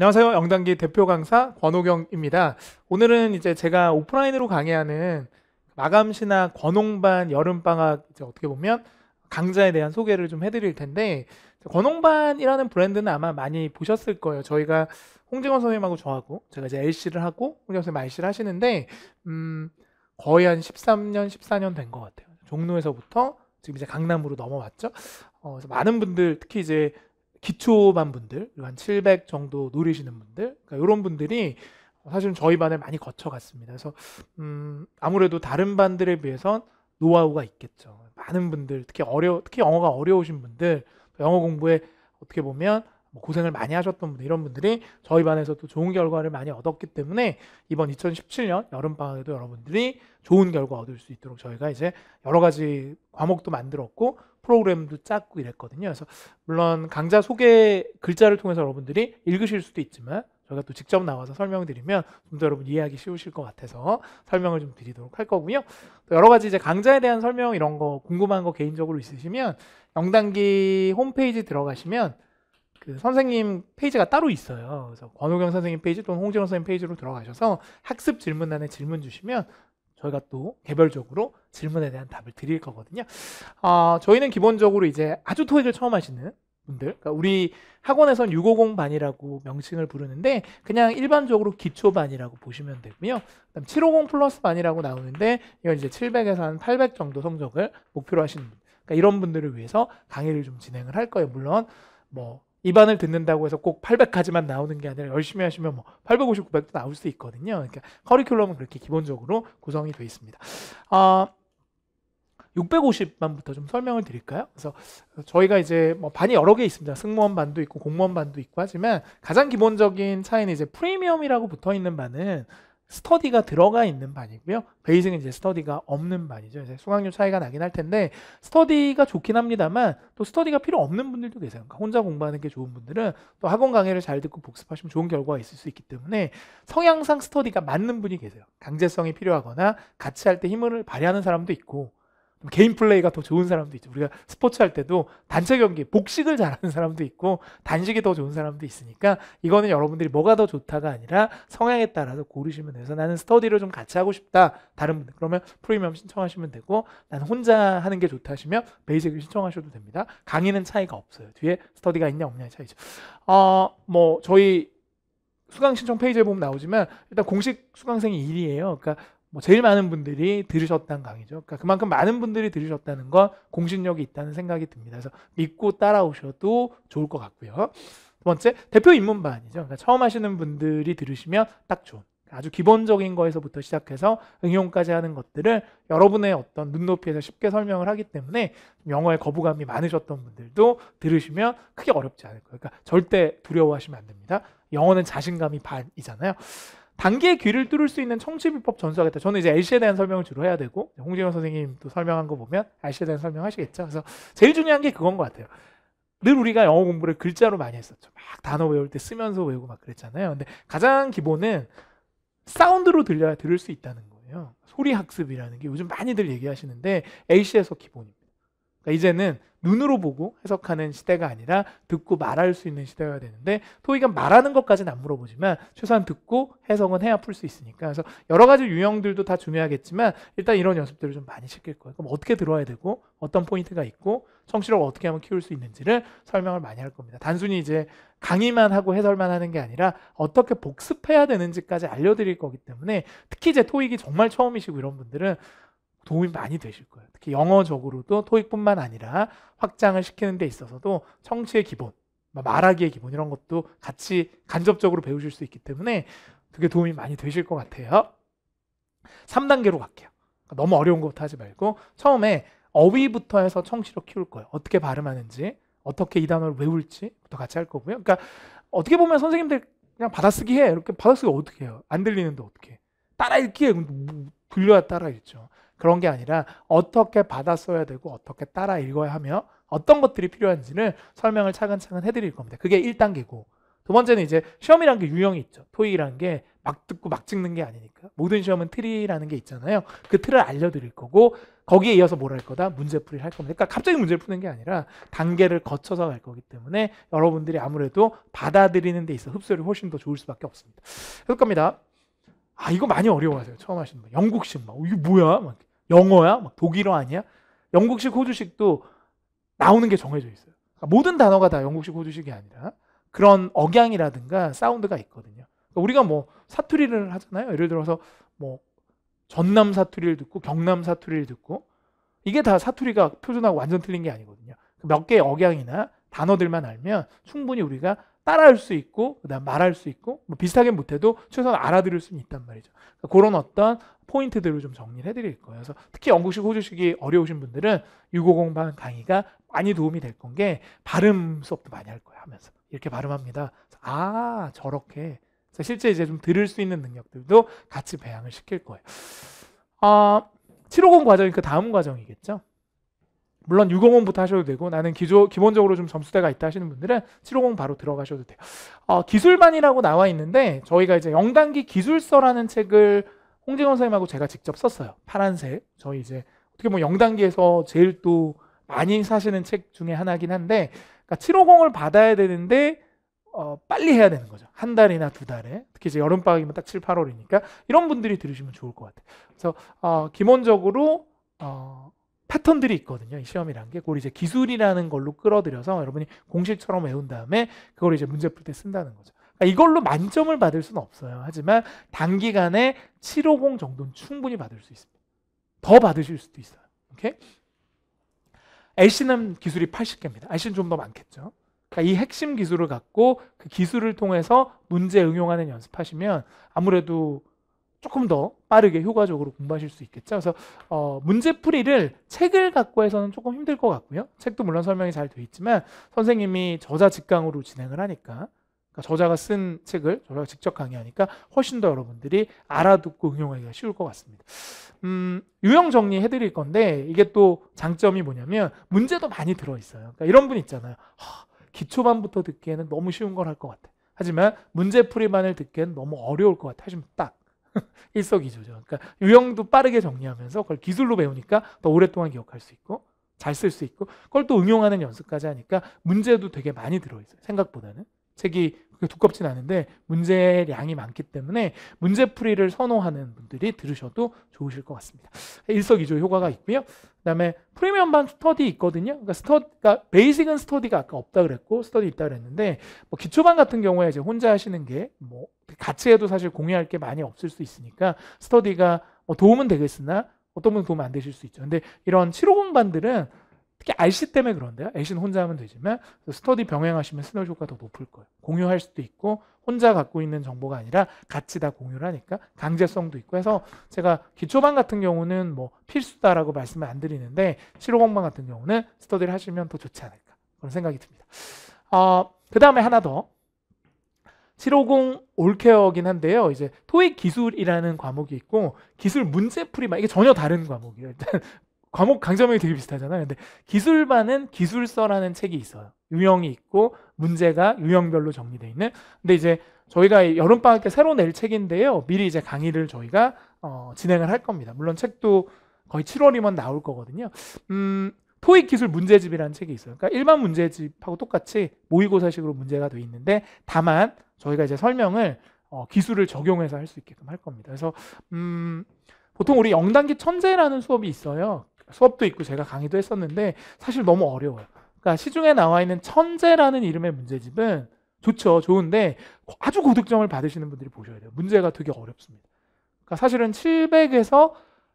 안녕하세요. 영단기 대표 강사 권호경입니다. 오늘은 이제 제가 오프라인으로 강의하는 마감 시나 권홍반 여름방학 이제 어떻게 보면 강좌에 대한 소개를 좀 해드릴 텐데 권홍반이라는 브랜드는 아마 많이 보셨을 거예요. 저희가 홍진원 선생님하고 저하고 제가 이제 LC를 하고 홍진원 선생님 IC를 하시는데 음 거의 한 13년, 14년 된 것 같아요. 종로에서부터 지금 이제 강남으로 넘어왔죠. 어, 많은 분들 특히 이제 기초반 분들, 한700 정도 노리시는 분들, 그러니까 이런 분들이 사실은 저희 반을 많이 거쳐갔습니다. 그래서 음, 아무래도 다른 반들에 비해선 노하우가 있겠죠. 많은 분들, 특히 어려, 특히 영어가 어려우신 분들, 영어 공부에 어떻게 보면 뭐 고생을 많이 하셨던 분들, 이런 분들이 저희 반에서 또 좋은 결과를 많이 얻었기 때문에 이번 2017년 여름방학에도 여러분들이 좋은 결과 얻을 수 있도록 저희가 이제 여러 가지 과목도 만들었고 프로그램도 짰고 이랬거든요. 그래서 물론 강좌 소개 글자를 통해서 여러분들이 읽으실 수도 있지만 저희가 또 직접 나와서 설명드리면 좀 더 여러분 이해하기 쉬우실 것 같아서 설명을 좀 드리도록 할 거고요. 또 여러 가지 이제 강좌에 대한 설명 이런 거 궁금한 거 개인적으로 있으시면 영단기 홈페이지 들어가시면 그 선생님 페이지가 따로 있어요. 그래서 권호경 선생님 페이지 또는 홍진호 선생님 페이지로 들어가셔서 학습 질문란에 질문 주시면 저희가 또 개별적으로 질문에 대한 답을 드릴 거거든요. 어, 저희는 기본적으로 이제 아주 토익을 처음 하시는 분들, 그러니까 우리 학원에선 650 반이라고 명칭을 부르는데 그냥 일반적으로 기초 반이라고 보시면 되고요. 그다음 750 플러스 반이라고 나오는데 이건 이제 700에서 한 800 정도 성적을 목표로 하시는 분, 그러니까 이런 분들을 위해서 강의를 좀 진행을 할 거예요. 물론 뭐 입안을 듣는다고 해서 꼭 800까지만 나오는 게 아니라 열심히 하시면 뭐 850, 900도 나올 수 있거든요. 그러니까 커리큘럼은 그렇게 기본적으로 구성이 되어 있습니다. 어, 아, 650만부터 좀 설명을 드릴까요? 그래서 저희가 이제 뭐 반이 여러 개 있습니다. 승무원 반도 있고 공무원 반도 있고 하지만 가장 기본적인 차이는 이제 프리미엄이라고 붙어 있는 반은 스터디가 들어가 있는 반이고요. 베이징은 이제 스터디가 없는 반이죠. 이제 수강료 차이가 나긴 할 텐데 스터디가 좋긴 합니다만 또 스터디가 필요 없는 분들도 계세요. 그러니까 혼자 공부하는 게 좋은 분들은 또 학원 강의를 잘 듣고 복습하시면 좋은 결과가 있을 수 있기 때문에 성향상 스터디가 맞는 분이 계세요. 강제성이 필요하거나 같이 할 때 힘을 발휘하는 사람도 있고 개인 플레이가 더 좋은 사람도 있죠. 우리가 스포츠 할 때도 단체 경기, 복식을 잘하는 사람도 있고 단식이 더 좋은 사람도 있으니까 이거는 여러분들이 뭐가 더 좋다가 아니라 성향에 따라서 고르시면 돼서 나는 스터디를 좀 같이 하고 싶다. 다른 분들 그러면 프리미엄 신청하시면 되고 나는 혼자 하는 게 좋다 하시면 베이직을 신청하셔도 됩니다. 강의는 차이가 없어요. 뒤에 스터디가 있냐 없냐의 차이죠. 어, 뭐 저희 수강 신청 페이지에 보면 나오지만 일단 공식 수강생이 1위에요. 그러니까 뭐 제일 많은 분들이 들으셨다는 강의죠. 그러니까 그만큼 많은 분들이 들으셨다는 건 공신력이 있다는 생각이 듭니다. 그래서 믿고 따라오셔도 좋을 것 같고요. 두 번째, 대표 입문반이죠. 그러니까 처음 하시는 분들이 들으시면 딱 좋은. 그러니까 아주 기본적인 거에서부터 시작해서 응용까지 하는 것들을 여러분의 어떤 눈높이에서 쉽게 설명을 하기 때문에 영어에 거부감이 많으셨던 분들도 들으시면 크게 어렵지 않을 거예요. 그러니까 절대 두려워하시면 안 됩니다. 영어는 자신감이 반이잖아요. 단계의 귀를 뚫을 수 있는 청취비법 전수하겠다. 저는 이제 LC에 대한 설명을 주로 해야 되고 홍재영 선생님도 설명한 거 보면 RC에 대한 설명하시겠죠. 그래서 제일 중요한 게 그건 것 같아요. 늘 우리가 영어 공부를 글자로 많이 했었죠. 막 단어 외울 때 쓰면서 외우고 막 그랬잖아요. 근데 가장 기본은 사운드로 들려야 들을 수 있다는 거예요. 소리 학습이라는 게 요즘 많이들 얘기하시는데 AC에서 기본입니다. 그러니까 이제는 눈으로 보고 해석하는 시대가 아니라 듣고 말할 수 있는 시대가 되는데 토익은 말하는 것까지는 안 물어보지만 최소한 듣고 해석은 해야 풀 수 있으니까 그래서 여러 가지 유형들도 다 중요하겠지만 일단 이런 연습들을 좀 많이 시킬 거예요. 그럼 어떻게 들어야 되고 어떤 포인트가 있고 청취력을 어떻게 하면 키울 수 있는지를 설명을 많이 할 겁니다. 단순히 이제 강의만 하고 해설만 하는 게 아니라 어떻게 복습해야 되는지까지 알려드릴 거기 때문에 특히 이제 토익이 정말 처음이시고 이런 분들은 도움이 많이 되실 거예요. 특히 영어적으로도 토익뿐만 아니라 확장을 시키는 데 있어서도 청취의 기본, 뭐 말하기의 기본 이런 것도 같이 간접적으로 배우실 수 있기 때문에 그게 도움이 많이 되실 것 같아요. 3단계로 갈게요. 그러니까 너무 어려운 것부터 하지 말고 처음에 어휘부터 해서 청취력 키울 거예요. 어떻게 발음하는지, 어떻게 이 단어를 외울지부터 같이 할 거고요. 그러니까 어떻게 보면 선생님들 그냥 받아쓰기 해. 이렇게 받아쓰기 어떻게 해요? 안 들리는데 어떻게? 따라 읽기 해. 들려야 따라 읽죠. 그런 게 아니라 어떻게 받아 써야 되고 어떻게 따라 읽어야 하며 어떤 것들이 필요한지를 설명을 차근차근 해드릴 겁니다. 그게 1단계고 두 번째는 이제 시험이란 게 유형이 있죠. 토익이란게 막 듣고 막 찍는 게 아니니까 모든 시험은 틀이라는 게 있잖아요. 그 틀을 알려드릴 거고 거기에 이어서 뭘 할 거다? 문제풀이를 할 겁니다. 그러니까 갑자기 문제를 푸는 게 아니라 단계를 거쳐서 갈 거기 때문에 여러분들이 아무래도 받아들이는 데 있어 흡수율이 훨씬 더 좋을 수밖에 없습니다. 그럴 겁니다. 아 이거 많이 어려워하세요. 처음 하시는 분. 영국식 막 어, 이게 뭐야? 막 영어야? 독일어 아니야? 영국식 호주식도 나오는 게 정해져 있어요. 그러니까 모든 단어가 다 영국식 호주식이 아니라 그런 억양이라든가 사운드가 있거든요. 그러니까 우리가 뭐 사투리를 하잖아요. 예를 들어서 뭐 전남 사투리를 듣고 경남 사투리를 듣고 이게 다 사투리가 표준하고 완전 틀린 게 아니거든요. 몇 개의 억양이나 단어들만 알면 충분히 우리가 따라할 수 있고 그다음 말할 수 있고 뭐 비슷하게 못해도 최소한 알아들을 수는 있단 말이죠. 그러니까 그런 어떤 포인트들을 좀 정리를 해드릴 거예요. 그래서 특히 영국식 호주식이 어려우신 분들은 650반 강의가 많이 도움이 될 건 게 발음 수업도 많이 할 거예요. 하면서 이렇게 발음합니다. 아 저렇게 실제 이제 좀 들을 수 있는 능력들도 같이 배양을 시킬 거예요. 어, 아, 750 과정이 그 다음 과정이겠죠. 물론 650부터 하셔도 되고 나는 기조, 기본적으로 좀 점수대가 있다 하시는 분들은 750 바로 들어가셔도 돼요. 어, 기술만이라고 나와 있는데 저희가 이제 영단기 기술서라는 책을 홍재건 선생님하고 제가 직접 썼어요. 파란색. 저희 이제 어떻게 보면 영단기에서 제일 또 많이 사시는 책 중에 하나긴 한데 그러니까 750을 받아야 되는데 어, 빨리 해야 되는 거죠. 한 달이나 두 달에. 특히 이제 여름방학이면 딱 7, 8월이니까 이런 분들이 들으시면 좋을 것 같아요. 그래서 어, 기본적으로 어, 패턴들이 있거든요. 이 시험이란 게. 그걸 이제 기술이라는 걸로 끌어들여서 여러분이 공식처럼 외운 다음에 그걸 이제 문제 풀 때 쓴다는 거죠. 그러니까 이걸로 만점을 받을 수는 없어요. 하지만 단기간에 750 정도는 충분히 받을 수 있습니다. 더 받으실 수도 있어요. 오케이? l c 는 기술이 80개입니다. LC는 좀 더 많겠죠. 그러니까 이 핵심 기술을 갖고 그 기술을 통해서 문제 응용하는 연습하시면 아무래도 조금 더 빠르게 효과적으로 공부하실 수 있겠죠. 그래서 어, 문제풀이를 책을 갖고 해서는 조금 힘들 것 같고요. 책도 물론 설명이 잘 되어 있지만 선생님이 저자 직강으로 진행을 하니까 그러니까 저자가 쓴 책을 저자가 직접 강의하니까 훨씬 더 여러분들이 알아듣고 응용하기가 쉬울 것 같습니다. 음, 유형 정리해 드릴 건데 이게 또 장점이 뭐냐면 문제도 많이 들어 있어요. 그러니까 이런 분 있잖아요. 허, 기초반부터 듣기에는 너무 쉬운 걸 할 것 같아. 하지만 문제풀이만을 듣기엔 너무 어려울 것 같아. 하시면 딱 일석이조죠. 그러니까 유형도 빠르게 정리하면서 그걸 기술로 배우니까 더 오랫동안 기억할 수 있고 잘 쓸 수 있고 그걸 또 응용하는 연습까지 하니까 문제도 되게 많이 들어있어요. 생각보다는. 책이 그렇게 두껍진 않은데 문제량이 많기 때문에 문제풀이를 선호하는 분들이 들으셔도 좋으실 것 같습니다. 일석이조 효과가 있고요. 그다음에 프리미엄 반 스터디 있거든요. 그러니까 스터 그러니까 베이직은 스터디가 아까 없다 그랬고 스터디 있다 그랬는데 뭐 기초반 같은 경우에 이제 혼자 하시는 게 뭐 같이 해도 사실 공유할 게 많이 없을 수 있으니까 스터디가 뭐 도움은 되겠으나 어떤 분은 도움 안 되실 수 있죠. 근데 이런 7호0반들은 RC 때문에 그런데요. 애는 혼자 하면 되지만 스터디 병행하시면 시너지 효과가 더 높을 거예요. 공유할 수도 있고 혼자 갖고 있는 정보가 아니라 같이 다 공유를 하니까 강제성도 있고 해서 제가 기초반 같은 경우는 뭐 필수다라고 말씀을 안 드리는데 750반 같은 경우는 스터디를 하시면 더 좋지 않을까 그런 생각이 듭니다. 어, 그 다음에 하나 더 750 올케어긴 한데요. 이제 토익 기술이라는 과목이 있고 기술 문제 풀이만 이게 전혀 다른 과목이에요. 일단 과목 강점이 되게 비슷하잖아요. 근데 기술반은 기술서라는 책이 있어요. 유형이 있고 문제가 유형별로 정리되어 있는. 근데 이제 저희가 여름 방학 때 새로 낼 책인데요. 미리 이제 강의를 저희가 어, 진행을 할 겁니다. 물론 책도 거의 7월이면 나올 거거든요. 음, 토익 기술 문제집이라는 책이 있어요. 그러니까 일반 문제집하고 똑같이 모의고사식으로 문제가 되어 있는데 다만 저희가 이제 설명을 어, 기술을 적용해서 할 수 있게끔 할 겁니다. 그래서 음, 보통 우리 영단기 천재라는 수업이 있어요. 수업도 있고 제가 강의도 했었는데 사실 너무 어려워요. 그러니까 시중에 나와 있는 천재라는 이름의 문제집은 좋죠. 좋은데 아주 고득점을 받으시는 분들이 보셔야 돼요. 문제가 되게 어렵습니다. 그러니까 사실은 700에서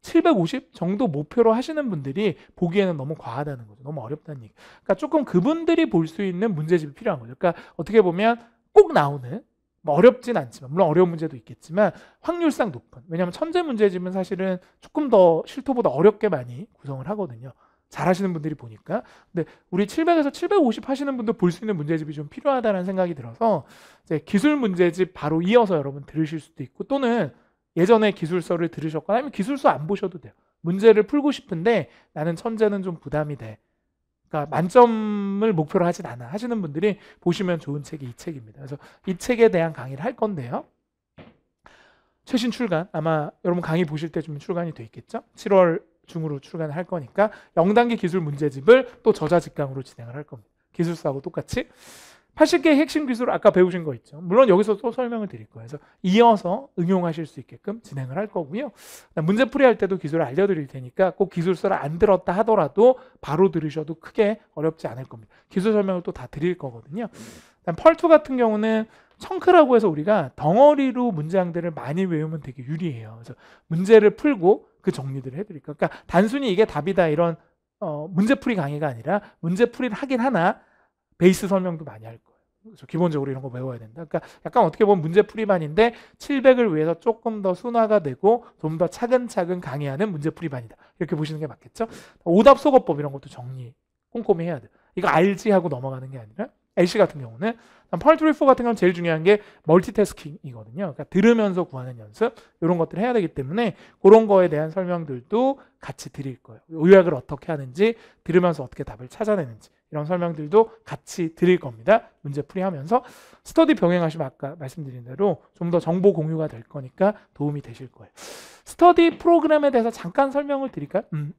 750 정도 목표로 하시는 분들이 보기에는 너무 과하다는 거죠. 너무 어렵다는 얘기. 그러니까 조금 그분들이 볼 수 있는 문제집이 필요한 거죠. 그러니까 어떻게 보면 꼭 나오는 뭐 어렵진 않지만 물론 어려운 문제도 있겠지만 확률상 높은 왜냐하면 천재 문제집은 사실은 조금 더 실토보다 어렵게 많이 구성을 하거든요 잘하시는 분들이 보니까 근데 우리 700에서 750 하시는 분도 볼 수 있는 문제집이 좀 필요하다는 생각이 들어서 이제 기술 문제집 바로 이어서 여러분 들으실 수도 있고 또는 예전에 기술서를 들으셨거나 아니면 기술서 안 보셔도 돼요 문제를 풀고 싶은데 나는 천재는 좀 부담이 돼 그러니까 만점을 목표로 하진 않아 하시는 분들이 보시면 좋은 책이 이 책입니다. 그래서 이 책에 대한 강의를 할 건데요. 최신 출간 아마 여러분 강의 보실 때쯤 출간이 돼 있겠죠? 7월 중으로 출간할 을 거니까 영단계 기술 문제집을 또 저자 직강으로 진행을 할 겁니다. 기술사하고 똑같이 80개의 핵심 기술 을 아까 배우신 거 있죠. 물론 여기서 또 설명을 드릴 거예요. 그래서 이어서 응용하실 수 있게끔 진행을 할 거고요. 문제풀이 할 때도 기술을 알려드릴 테니까 꼭 기술서를 안 들었다 하더라도 바로 들으셔도 크게 어렵지 않을 겁니다. 기술 설명을 또 다 드릴 거거든요. 펄2 같은 경우는 청크라고 해서 우리가 덩어리로 문장들을 많이 외우면 되게 유리해요. 그래서 문제를 풀고 그 정리들을 해드릴 거예요. 그러니까 단순히 이게 답이다 이런 어, 문제풀이 강의가 아니라 문제풀이를 하긴 하나 베이스 설명도 많이 할 거예요. 그래서 기본적으로 이런 거 배워야 된다. 그러니까 약간 어떻게 보면 문제풀이반인데 700을 위해서 조금 더 순화가 되고 좀 더 차근차근 강의하는 문제풀이반이다. 이렇게 보시는 게 맞겠죠? 오답 소거법 이런 것도 정리 꼼꼼히 해야 돼. 이거 알지 하고 넘어가는 게 아니라 LC 같은 경우는 펄트리포 같은 경우는 제일 중요한 게 멀티태스킹이거든요. 그러니까 들으면서 구하는 연습 이런 것들을 해야 되기 때문에 그런 거에 대한 설명들도 같이 드릴 거예요. 요약을 어떻게 하는지 들으면서 어떻게 답을 찾아내는지 이런 설명들도 같이 드릴 겁니다. 문제 풀이하면서 스터디 병행하시면 아까 말씀드린 대로 좀 더 정보 공유가 될 거니까 도움이 되실 거예요. 스터디 프로그램에 대해서 잠깐 설명을 드릴까요? 음.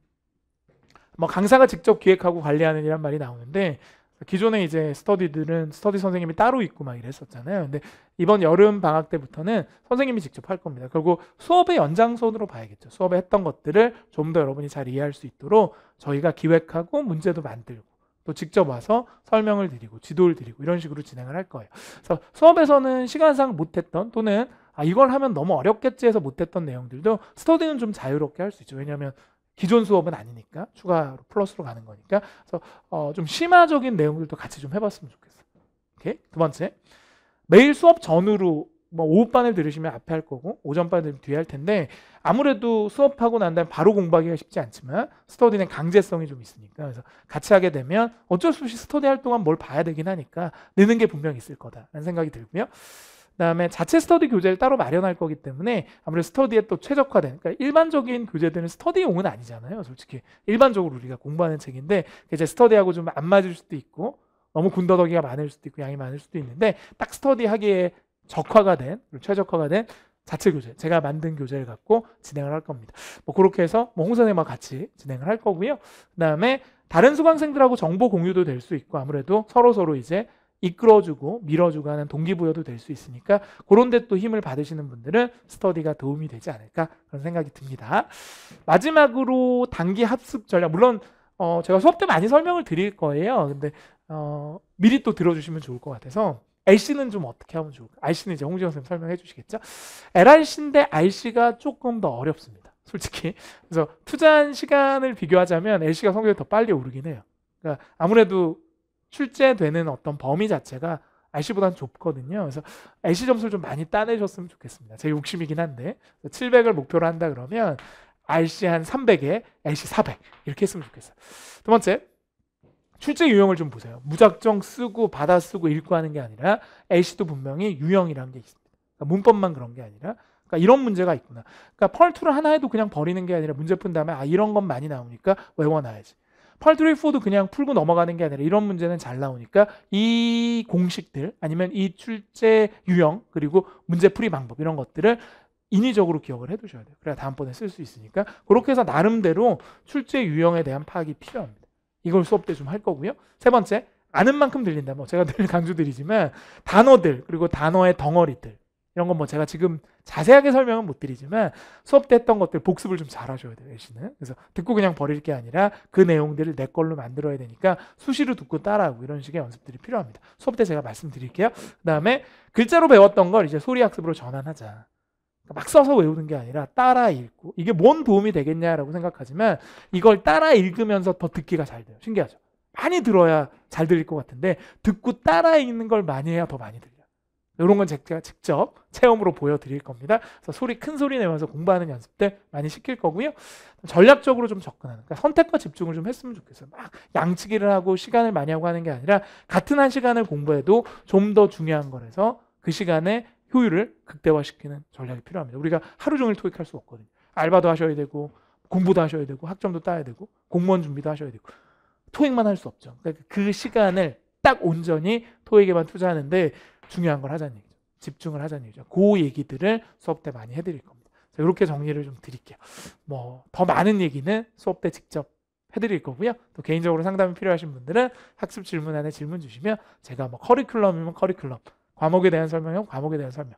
뭐 강사가 직접 기획하고 관리하는 이란 말이 나오는데 기존에 이제 스터디들은 스터디 선생님이 따로 있고 막 이랬었잖아요. 근데 이번 여름 방학 때부터는 선생님이 직접 할 겁니다. 그리고 수업의 연장선으로 봐야겠죠. 수업에 했던 것들을 좀 더 여러분이 잘 이해할 수 있도록 저희가 기획하고 문제도 만들고 또 직접 와서 설명을 드리고 지도를 드리고 이런 식으로 진행을 할 거예요. 그래서 수업에서는 시간상 못했던 또는 아 이걸 하면 너무 어렵겠지 해서 못했던 내용들도 스터디는 좀 자유롭게 할 수 있죠. 왜냐하면 기존 수업은 아니니까 추가로 플러스로 가는 거니까 그래서 어, 좀 심화적인 내용들도 같이 좀 해봤으면 좋겠어요. 오케이 두 번째 매일 수업 전후로 뭐 오후반을 들으시면 앞에 할 거고 오전반을 들으면 뒤에 할 텐데 아무래도 수업하고 난 다음에 바로 공부하기가 쉽지 않지만 스터디는 강제성이 좀 있으니까 그래서 같이 하게 되면 어쩔 수 없이 스터디 할 동안 뭘 봐야 되긴 하니까 느는 게 분명히 있을 거다라는 생각이 들고요. 그다음에 자체 스터디 교재를 따로 마련할 거기 때문에 아무래도 스터디에 또 최적화된 그러니까 일반적인 교재들은 스터디용은 아니잖아요. 솔직히 일반적으로 우리가 공부하는 책인데 이제 스터디하고 좀 안 맞을 수도 있고 너무 군더더기가 많을 수도 있고 양이 많을 수도 있는데 딱 스터디하기에 적화가 된 최적화가 된 자체 교재 제가 만든 교재를 갖고 진행을 할 겁니다. 뭐 그렇게 해서 뭐 홍선생과 같이 진행을 할 거고요. 그다음에 다른 수강생들하고 정보 공유도 될 수 있고 아무래도 서로 서로 이제 이끌어주고 밀어주고 하는 동기부여도 될 수 있으니까 그런 데 또 힘을 받으시는 분들은 스터디가 도움이 되지 않을까 그런 생각이 듭니다. 마지막으로 단기 합습 전략 물론 어, 제가 수업 때 많이 설명을 드릴 거예요. 근데 어, 미리 또 들어주시면 좋을 것 같아서 LC는 좀 어떻게 하면 좋을까? RC는 이제 홍지영 선생님 설명해 주시겠죠? LRC인데 RC가 조금 더 어렵습니다. 솔직히. 그래서 투자한 시간을 비교하자면 LC가 성격이더 빨리 오르긴 해요. 그러니까 아무래도 출제되는 어떤 범위 자체가 RC보다는 좁거든요. 그래서 RC 점수를 좀 많이 따내셨으면 좋겠습니다. 제 욕심이긴 한데 700을 목표로 한다 그러면 RC 한 300에 RC 400 이렇게 했으면 좋겠어요. 두 번째 출제 유형을 좀 보세요. 무작정 쓰고 받아 쓰고 읽고 하는 게 아니라 r c 도 분명히 유형이라는 게 있습니다. 그러니까 문법만 그런 게 아니라 그러니까 이런 문제가 있구나. 그러니까 펄투를 하나 해도 그냥 버리는 게 아니라 문제 푼 다음에 아 이런 건 많이 나오니까 외워놔야지. 824도 그냥 풀고 넘어가는 게 아니라 이런 문제는 잘 나오니까 이 공식들 아니면 이 출제 유형 그리고 문제 풀이 방법 이런 것들을 인위적으로 기억을 해두셔야 돼요. 그래야 다음번에 쓸 수 있으니까 그렇게 해서 나름대로 출제 유형에 대한 파악이 필요합니다. 이걸 수업 때 좀 할 거고요. 세 번째 아는 만큼 들린다. 뭐 제가 늘 강조드리지만 단어들 그리고 단어의 덩어리들 이런 건 뭐 제가 지금 자세하게 설명은 못 드리지만 수업 때 했던 것들 복습을 좀 잘하셔야 돼요. 내신은. 그래서 듣고 그냥 버릴 게 아니라 그 내용들을 내 걸로 만들어야 되니까 수시로 듣고 따라하고 이런 식의 연습들이 필요합니다. 수업 때 제가 말씀드릴게요. 그 다음에 글자로 배웠던 걸 이제 소리 학습으로 전환하자. 그러니까 막 써서 외우는 게 아니라 따라 읽고 이게 뭔 도움이 되겠냐라고 생각하지만 이걸 따라 읽으면서 더 듣기가 잘 돼요. 신기하죠? 많이 들어야 잘 들릴 것 같은데 듣고 따라 읽는 걸 많이 해야 더 많이 들려요. 이런 건 제가 직접 체험으로 보여드릴 겁니다. 그래서 소리 큰 소리 내면서 공부하는 연습 때 많이 시킬 거고요. 전략적으로 좀 접근하는 그러니까 선택과 집중을 좀 했으면 좋겠어요. 막 양치기를 하고 시간을 많이 하고 하는 게 아니라 같은 한 시간을 공부해도 좀 더 중요한 거라서 그 시간에 효율을 극대화시키는 전략이 필요합니다. 우리가 하루 종일 토익할 수 없거든요. 알바도 하셔야 되고 공부도 하셔야 되고 학점도 따야 되고 공무원 준비도 하셔야 되고 토익만 할 수 없죠. 그러니까 그 시간을 딱 온전히 토익에만 투자하는데 중요한 걸 하자는 얘기죠. 집중을 하자는 얘기죠. 그 얘기들을 수업 때 많이 해드릴 겁니다. 자, 이렇게 정리를 좀 드릴게요. 뭐 더 많은 얘기는 수업 때 직접 해드릴 거고요. 또 개인적으로 상담이 필요하신 분들은 학습 질문안에 질문 주시면 제가 뭐 커리큘럼이면 커리큘럼, 과목에 대한 설명이면 과목에 대한 설명,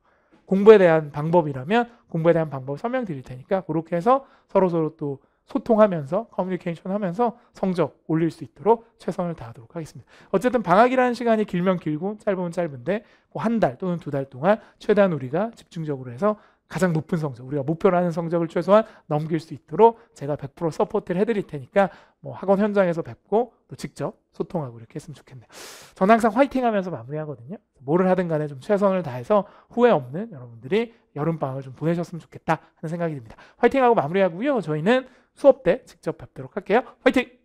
공부에 대한 방법이라면 공부에 대한 방법 설명 드릴 테니까 그렇게 해서 서로 서로 또 소통하면서 커뮤니케이션 하면서 성적 올릴 수 있도록 최선을 다하도록 하겠습니다. 어쨌든 방학이라는 시간이 길면 길고 짧으면 짧은데 뭐 한달 또는 두 달 동안 최대한 우리가 집중적으로 해서 가장 높은 성적, 우리가 목표로 하는 성적을 최소한 넘길 수 있도록 제가 100% 서포트를 해드릴 테니까 뭐 학원 현장에서 뵙고 또 직접 소통하고 이렇게 했으면 좋겠네요. 저는 항상 화이팅 하면서 마무리하거든요. 뭐를 하든 간에 좀 최선을 다해서 후회 없는 여러분들이 여름방학을 좀 보내셨으면 좋겠다 하는 생각이 듭니다. 화이팅하고 마무리하고요. 저희는 수업 때 직접 뵙도록 할게요. 화이팅!